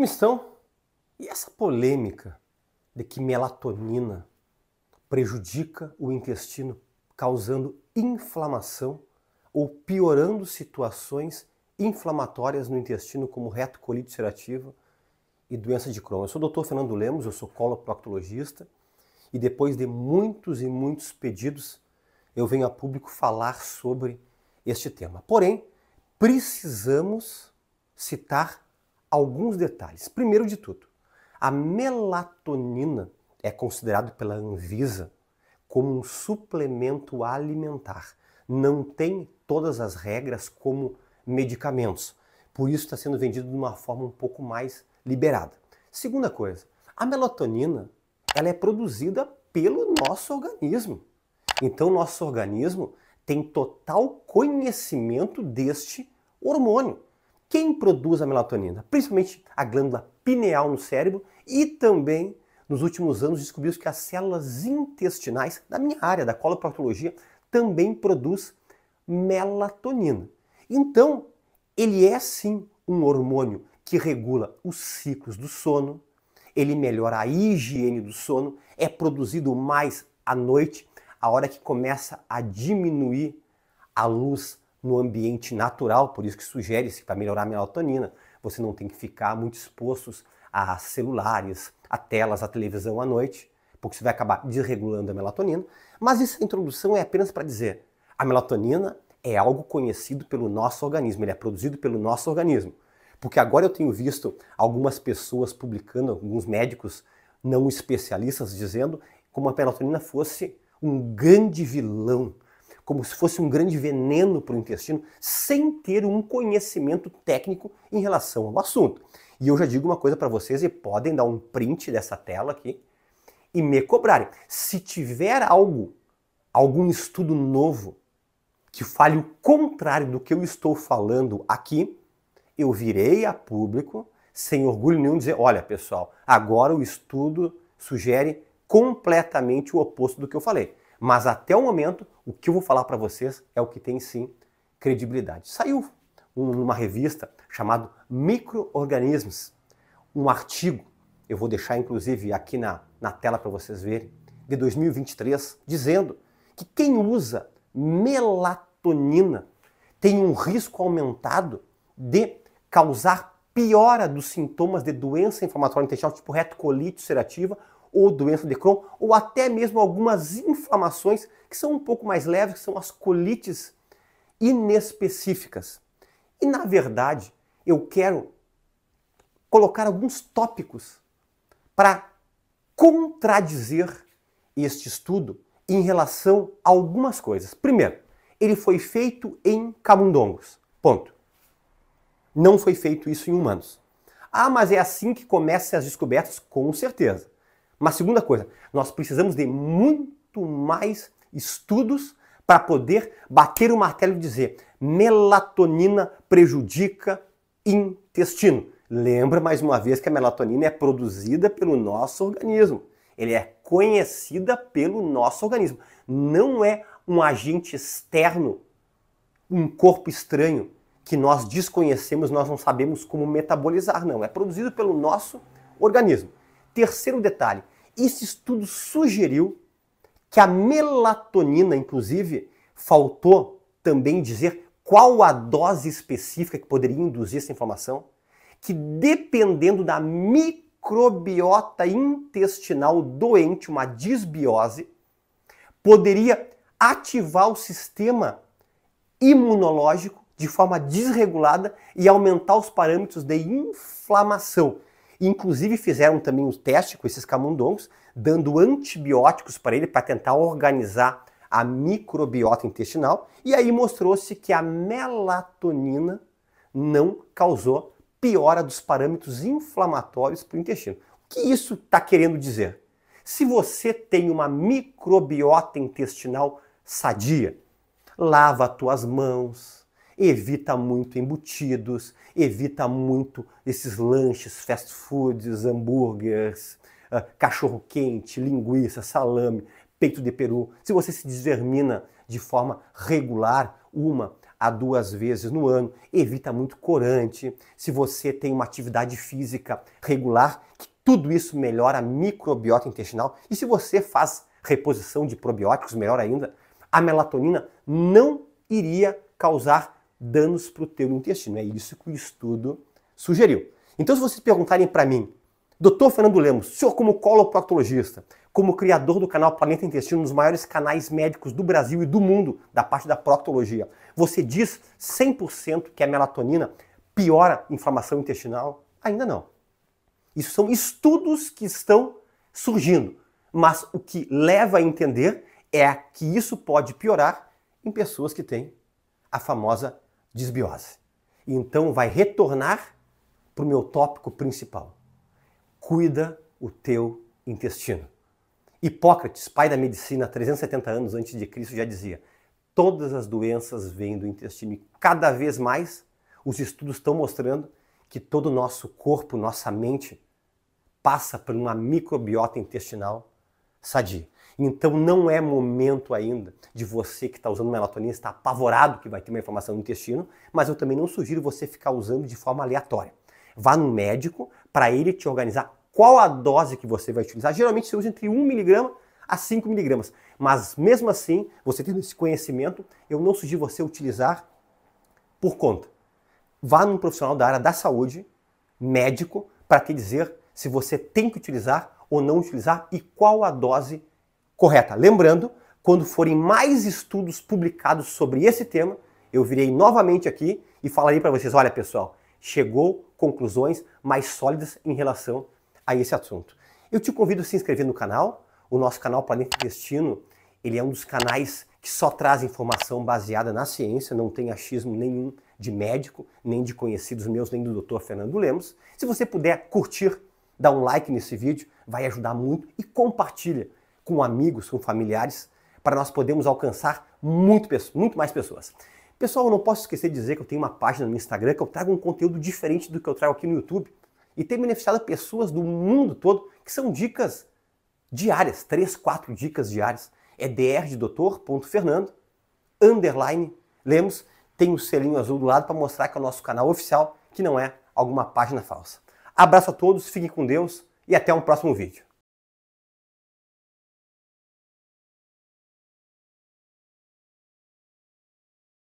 Como estão? E essa polêmica de que melatonina prejudica o intestino, causando inflamação ou piorando situações inflamatórias no intestino, como retocolite ulcerativa e doença de Crohn. Eu sou o Dr. Fernando Lemos, eu sou coloproctologista e depois de muitos e muitos pedidos, eu venho a público falar sobre este tema. Porém, precisamos citar alguns detalhes. Primeiro de tudo, a melatonina é considerado pela Anvisa como um suplemento alimentar. Não tem todas as regras como medicamentos. Por isso está sendo vendido de uma forma um pouco mais liberada. Segunda coisa, a melatonina ela é produzida pelo nosso organismo. Então, nosso organismo tem total conhecimento deste hormônio quem produz a melatonina, principalmente a glândula pineal no cérebro e também nos últimos anos descobriu que as células intestinais da minha área da coloproctologia também produz melatonina. Então, ele é sim um hormônio que regula os ciclos do sono, ele melhora a higiene do sono, é produzido mais à noite, a hora que começa a diminuir a luz no ambiente natural, por isso que sugere-se para melhorar a melatonina, você não tem que ficar muito expostos a celulares, a telas, a televisão à noite, porque você vai acabar desregulando a melatonina. Mas essa introdução é apenas para dizer, a melatonina é algo conhecido pelo nosso organismo, ele é produzido pelo nosso organismo. Porque agora eu tenho visto algumas pessoas publicando, alguns médicos não especialistas dizendo como a melatonina fosse um grande vilão como se fosse um grande veneno para o intestino, sem ter um conhecimento técnico em relação ao assunto. E eu já digo uma coisa para vocês e podem dar um print dessa tela aqui e me cobrarem. Se tiver algo, algum estudo novo que fale o contrário do que eu estou falando aqui, eu virei a público sem orgulho nenhum dizer, olha pessoal, agora o estudo sugere completamente o oposto do que eu falei. Mas até o momento, o que eu vou falar para vocês é o que tem sim credibilidade. Saiu uma revista chamada Microorganismos, um artigo, eu vou deixar inclusive aqui na, na tela para vocês verem, de 2023, dizendo que quem usa melatonina tem um risco aumentado de causar piora dos sintomas de doença inflamatória intestinal, tipo retocolite ulcerativa ou doença de Crohn, ou até mesmo algumas inflamações que são um pouco mais leves, que são as colites inespecíficas. E na verdade, eu quero colocar alguns tópicos para contradizer este estudo em relação a algumas coisas. Primeiro, ele foi feito em camundongos. Ponto. Não foi feito isso em humanos. Ah, mas é assim que começam as descobertas? Com certeza. Mas segunda coisa, nós precisamos de muito mais estudos para poder bater o martelo e dizer melatonina prejudica intestino. Lembra mais uma vez que a melatonina é produzida pelo nosso organismo. Ele é conhecida pelo nosso organismo. Não é um agente externo, um corpo estranho que nós desconhecemos, nós não sabemos como metabolizar, não. É produzido pelo nosso organismo. Terceiro detalhe, esse estudo sugeriu que a melatonina, inclusive, faltou também dizer qual a dose específica que poderia induzir essa inflamação, que dependendo da microbiota intestinal doente, uma disbiose, poderia ativar o sistema imunológico de forma desregulada e aumentar os parâmetros de inflamação. Inclusive fizeram também um teste com esses camundongos, dando antibióticos para ele para tentar organizar a microbiota intestinal. E aí mostrou-se que a melatonina não causou piora dos parâmetros inflamatórios para o intestino. O que isso está querendo dizer? Se você tem uma microbiota intestinal sadia, lava as tuas mãos, evita muito embutidos, evita muito esses lanches, fast foods, hambúrgueres, uh, ah, cachorro-quente, linguiça, salame, peito de peru. Se você se desvermina de forma regular, uma a duas vezes no ano, evita muito corante. Se você tem uma atividade física regular, tudo isso melhora a microbiota intestinal. E se você faz reposição de probióticos, melhor ainda, a melatonina não iria causar danos para o teu intestino. É isso que o estudo sugeriu. Então, se vocês perguntarem para mim, doutor Fernando Lemos, senhor como coloproctologista, como criador do canal Planeta Intestino, um dos maiores canais médicos do Brasil e do mundo da parte da proctologia, você diz 100% que a melatonina piora a inflamação intestinal? Ainda não. Isso são estudos que estão surgindo, mas o que leva a entender é que isso pode piorar em pessoas que têm a famosa desbiose. Então vai retornar para o meu tópico principal. Cuida o teu intestino. Hipócrates, pai da medicina, 370 anos antes de Cristo, já dizia: todas as doenças vêm do intestino. E cada vez mais os estudos estão mostrando que todo o nosso corpo, nossa mente, passa por uma microbiota intestinal sadia. Então não é momento ainda de você que está usando melatonina estar apavorado que vai ter uma inflamação no intestino, mas eu também não sugiro você ficar usando de forma aleatória. Vá no médico para ele te organizar qual a dose que você vai utilizar. Geralmente você usa entre 1 miligrama a 5 miligramas, mas mesmo assim, você tendo esse conhecimento, eu não sugiro você utilizar por conta. Vá num profissional da área da saúde, médico, para te dizer se você tem que utilizar ou não utilizar e qual a dose correta. Lembrando, quando forem mais estudos publicados sobre esse tema, eu virei novamente aqui e falarei para vocês: olha, pessoal, chegou conclusões mais sólidas em relação a esse assunto. Eu te convido a se inscrever no canal. O nosso canal Planeta Destino, ele é um dos canais que só traz informação baseada na ciência, não tem achismo nenhum de médico, nem de conhecidos meus, nem do Dr. Fernando Lemos. Se você puder curtir, dar um like nesse vídeo, vai ajudar muito e compartilha com amigos, com familiares, para nós podermos alcançar muito, muito mais pessoas. Pessoal, eu não posso esquecer de dizer que eu tenho uma página no Instagram que eu trago um conteúdo diferente do que eu trago aqui no YouTube e tem beneficiado pessoas do mundo todo que são dicas diárias, três, quatro dicas diárias. É dr underline, lemos, tem o um selinho azul do lado para mostrar que é o nosso canal oficial, que não é alguma página falsa. Abraço a todos, fiquem com Deus e até um próximo vídeo.